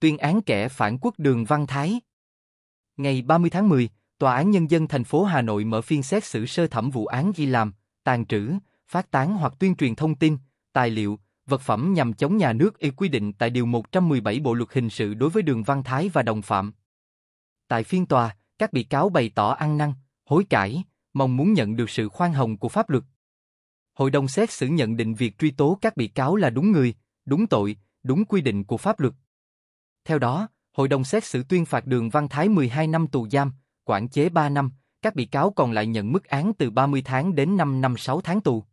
tuyên án kẻ phản quốc đường Văn Thái. Ngày 30 tháng 10, Tòa án Nhân dân thành phố Hà Nội mở phiên xét xử sơ thẩm vụ án ghi làm, tàn trữ, phát tán hoặc tuyên truyền thông tin, tài liệu, vật phẩm nhằm chống nhà nước y quy định tại Điều 117 Bộ Luật Hình sự đối với Đường Văn Thái và đồng phạm. Tại phiên tòa, các bị cáo bày tỏ ăn năn, hối cải, mong muốn nhận được sự khoan hồng của pháp luật. Hội đồng xét xử nhận định việc truy tố các bị cáo là đúng người, đúng tội, đúng quy định của pháp luật. Theo đó, hội đồng xét xử tuyên phạt Đường Văn Thái 12 năm tù giam, quản chế 3 năm, các bị cáo còn lại nhận mức án từ 30 tháng đến 5 năm 6 tháng tù.